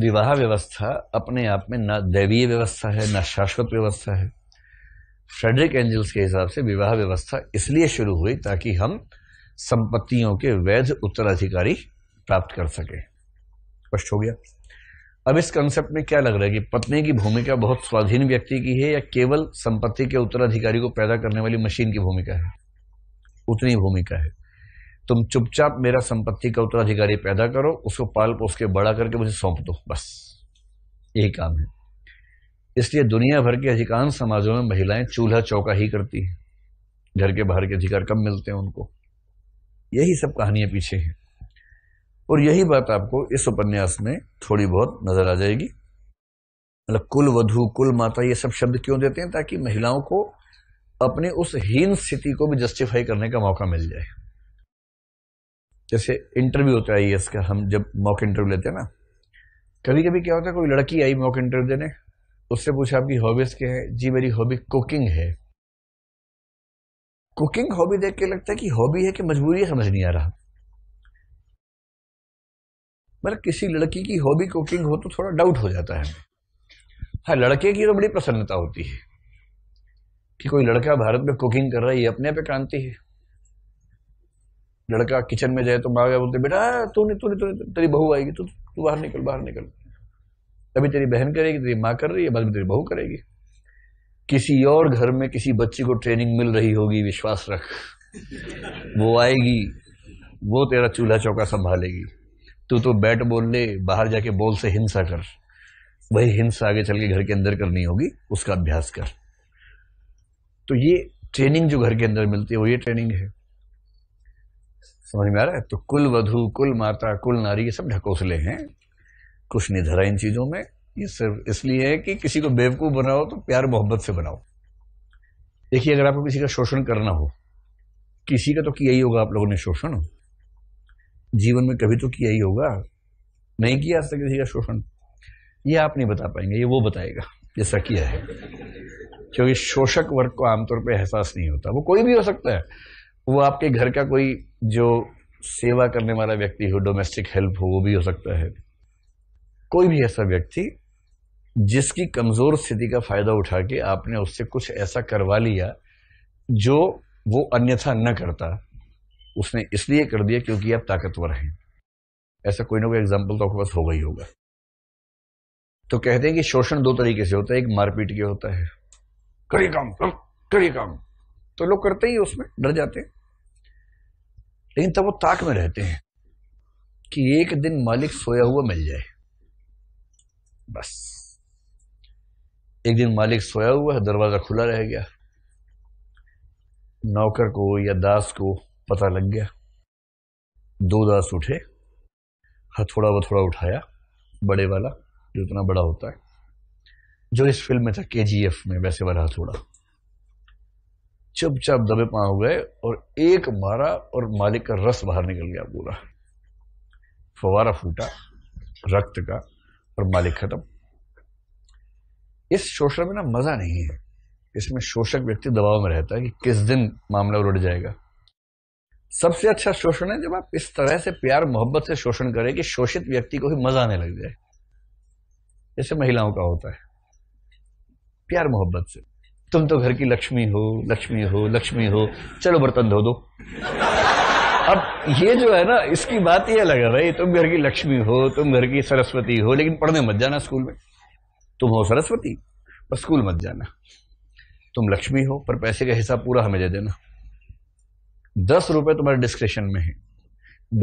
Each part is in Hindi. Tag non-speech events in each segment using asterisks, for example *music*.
विवाह व्यवस्था अपने आप में ना दैवीय व्यवस्था है ना शाश्वत व्यवस्था है फ्रेडरिक एंजल्स के हिसाब से विवाह व्यवस्था इसलिए शुरू हुई ताकि हम संपत्तियों के वैध उत्तराधिकारी प्राप्त कर सकें स्पष्ट हो गया अब इस कंसेप्ट में क्या लग रहा है कि पत्नी की भूमिका बहुत स्वाधीन व्यक्ति की है या केवल संपत्ति के उत्तराधिकारी को पैदा करने वाली मशीन की भूमिका है उतनी भूमिका है तुम चुपचाप मेरा संपत्ति का उत्तराधिकारी पैदा करो उसको पाल पोस के बड़ा करके मुझे सौंप दो बस यही काम है इसलिए दुनिया भर के अधिकांश समाजों में महिलाएं चूल्हा चौका ही करती हैं घर के बाहर के अधिकार कम मिलते हैं उनको यही सब कहानियां पीछे हैं और यही बात आपको इस उपन्यास में थोड़ी बहुत नजर आ जाएगी मतलब कुल वधु कुल माता ये सब शब्द क्यों देते हैं ताकि महिलाओं को अपने उस हीन स्थिति को भी जस्टिफाई करने का मौका मिल जाए जैसे इंटरव्यू होता है आई का हम जब मॉक इंटरव्यू लेते हैं ना कभी कभी क्या होता है कोई लड़की आई मॉक इंटरव्यू देने उससे पूछा आपकी हॉबीज क्या है जी मेरी हॉबी कुकिंग है कुकिंग हॉबी देख के लगता है कि हॉबी है कि मजबूरी है समझ नहीं आ रहा मतलब किसी लड़की की हॉबी कुकिंग हो तो थोड़ा डाउट हो जाता है हाँ लड़के की तो बड़ी प्रसन्नता होती है कि कोई लड़का भारत में कुकिंग कर रहा है ये अपने आप क्रांति है लड़का किचन में जाए तो माँ बोलते बेटा तूने तूने तूने तेरी बहू आएगी तू तू बाहर निकल बाहर निकल तभी तेरी बहन करेगी तेरी माँ कर रही है बाद में तेरी बहू करेगी किसी और घर में किसी बच्ची को ट्रेनिंग मिल रही होगी विश्वास रख वो आएगी वो तेरा चूल्हा चौका संभालेगी तू तो बैट बोल ले बाहर जाके बोल से हिंसा कर वही हिंसा आगे चल के घर के अंदर करनी होगी उसका अभ्यास कर तो ये ट्रेनिंग जो घर के अंदर मिलती है वो ये ट्रेनिंग है समझ में आ रहा है तो कुल वधु कुल माता कुल नारी ये सब ढकोसले हैं कुछ नहीं धरा इन चीज़ों में ये सिर्फ इसलिए है कि किसी को बेवकूफ़ बनाओ तो प्यार मोहब्बत से बनाओ देखिए अगर आपको किसी का शोषण करना हो किसी का तो किया ही होगा आप लोगों ने शोषण जीवन में कभी तो किया ही होगा नहीं किया आज तक किसी का शोषण ये आप नहीं बता पाएंगे ये वो बताएगा जैसा किया है क्योंकि शोषक वर्ग को आमतौर पर एहसास नहीं होता वो कोई भी हो सकता है वो आपके घर का कोई जो सेवा करने वाला व्यक्ति हो डोमेस्टिक हेल्प हो वो भी हो सकता है कोई भी ऐसा व्यक्ति जिसकी कमजोर स्थिति का फायदा उठा के आपने उससे कुछ ऐसा करवा लिया जो वो अन्यथा न करता उसने इसलिए कर दिया क्योंकि आप ताकतवर हैं ऐसा कोई ना कोई एग्जाम्पल तो आपके पास होगा ही होगा तो कहते हैं कि शोषण दो तरीके से होता है एक मारपीट के होता है करिए काम करिए काम तो लोग करते ही उसमें डर जाते हैं लेकिन तब वो ताक में रहते हैं कि एक दिन मालिक सोया हुआ मिल जाए बस एक दिन मालिक सोया हुआ दरवाज़ा खुला रह गया नौकर को या दास को पता लग गया दो दास उठे हर थोड़ा थोड़ा उठाया बड़े वाला जो इतना बड़ा होता है जो इस फिल्म में था के में वैसे वाला हथौड़ा चुपचाप दबे पा हो गए और एक मारा और मालिक का रस बाहर निकल गया पूरा फवारा फूटा रक्त का और मालिक खत्म इस शोषण में ना मजा नहीं है इसमें शोषक व्यक्ति दबाव में रहता है कि किस दिन मामला उलट जाएगा सबसे अच्छा शोषण है जब आप इस तरह से प्यार मोहब्बत से शोषण करें कि शोषित व्यक्ति को भी मजा आने लग जाए जैसे महिलाओं का होता है प्यार मोहब्बत से तुम तो घर की लक्ष्मी हो लक्ष्मी हो लक्ष्मी हो चलो बर्तन धो दो अब ये जो है ना इसकी बात ये अलग है भाई तुम घर की लक्ष्मी हो तुम घर की सरस्वती हो लेकिन पढ़ने मत जाना स्कूल में तुम हो सरस्वती पर स्कूल मत जाना तुम लक्ष्मी हो पर पैसे का हिसाब पूरा हमें दे देना दस रुपए तुम्हारे डिस्क्रिप्शन में है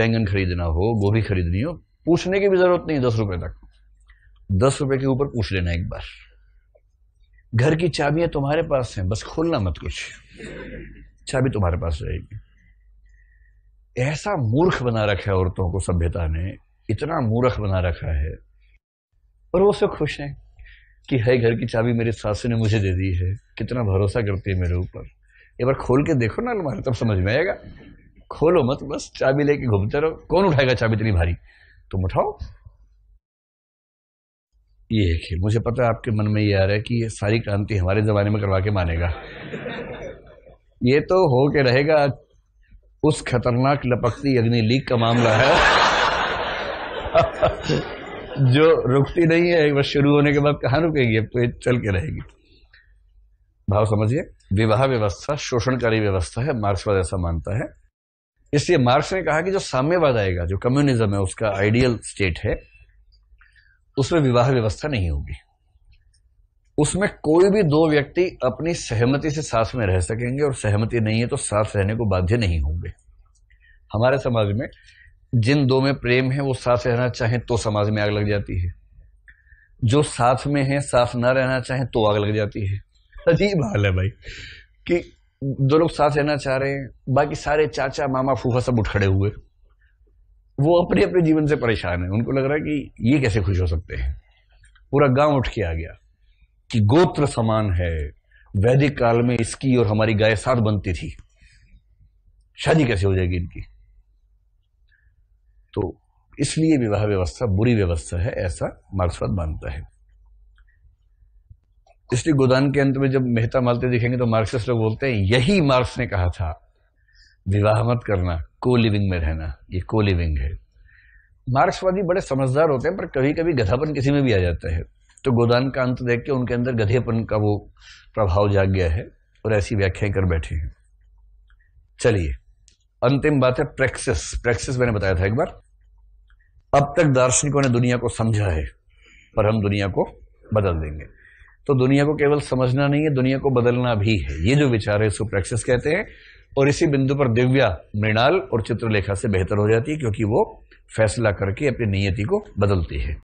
बैंगन खरीदना हो गोभी खरीदनी हो पूछने की भी जरूरत नहीं दस रुपए तक दस रुपए के ऊपर पूछ लेना एक बार घर की चाबियां तुम्हारे पास हैं बस खोलना मत कुछ चाबी तुम्हारे पास रहेगी ऐसा मूर्ख बना रखा है औरतों को सभ्यता ने इतना मूर्ख बना रखा है और वो सब खुश हैं कि है घर की चाबी मेरी सास ने मुझे दे दी है कितना भरोसा करती है मेरे ऊपर एक बार खोल के देखो ना तुम्हारे तब समझ में आएगा खोलो मत बस चाबी लेके घूमते रहो कौन उठाएगा चाबी इतनी भारी तुम उठाओ ये है खेल मुझे पता है आपके मन में ये आ रहा है कि ये सारी क्रांति हमारे ज़माने में करवा के मानेगा ये तो हो के रहेगा उस खतरनाक लपकती अग्नि लीक का मामला है *laughs* जो रुकती नहीं है एक बार शुरू होने के बाद कहाँ रुकेगी अब तो चल के रहेगी भाव समझिए विवाह व्यवस्था शोषणकारी व्यवस्था है मार्क्सवाद ऐसा मानता है इसलिए मार्क्स ने कहा कि जो साम्यवाद आएगा जो कम्युनिज्म है उसका आइडियल स्टेट है उसमें विवाह व्यवस्था नहीं होगी उसमें कोई भी दो व्यक्ति अपनी सहमति से साथ में रह सकेंगे और सहमति नहीं है तो साथ रहने को बाध्य नहीं होंगे हमारे समाज में जिन दो में प्रेम है वो साथ रहना चाहें तो समाज में आग लग जाती है जो साथ में है साथ ना रहना चाहे तो आग लग जाती है अजीब हाल है भाई कि दो लोग साथ रहना चाह रहे हैं बाकी सारे चाचा मामा फूफा सब उठ खड़े हुए वो अपने अपने जीवन से परेशान है उनको लग रहा है कि ये कैसे खुश हो सकते हैं पूरा गांव उठ के आ गया कि गोत्र समान है वैदिक काल में इसकी और हमारी गाय साथ बनती थी शादी कैसे हो जाएगी इनकी तो इसलिए विवाह व्यवस्था बुरी व्यवस्था है ऐसा मार्क्सवाद मानता है इसलिए गोदान के अंत में जब मेहता मालते दिखेंगे तो मार्क्सिस्ट लोग बोलते हैं यही मार्क्स ने कहा था विवाह मत करना को लिविंग में रहना ये को लिविंग है मार्क्सवादी बड़े समझदार होते हैं पर कभी कभी गधापन किसी में भी आ जाता है तो गोदान का अंत देख के उनके अंदर गधेपन का वो प्रभाव जाग गया है और ऐसी व्याख्याएं कर बैठे हैं चलिए अंतिम बात है प्रैक्सिस प्रैक्सिस मैंने बताया था एक बार अब तक दार्शनिकों ने दुनिया को समझा है पर हम दुनिया को बदल देंगे तो दुनिया को केवल समझना नहीं है दुनिया को बदलना भी है ये जो विचार है इसको प्रैक्सिस कहते हैं और इसी बिंदु पर दिव्या मृणाल और चित्रलेखा से बेहतर हो जाती है क्योंकि वो फैसला करके अपनी नियति को बदलती है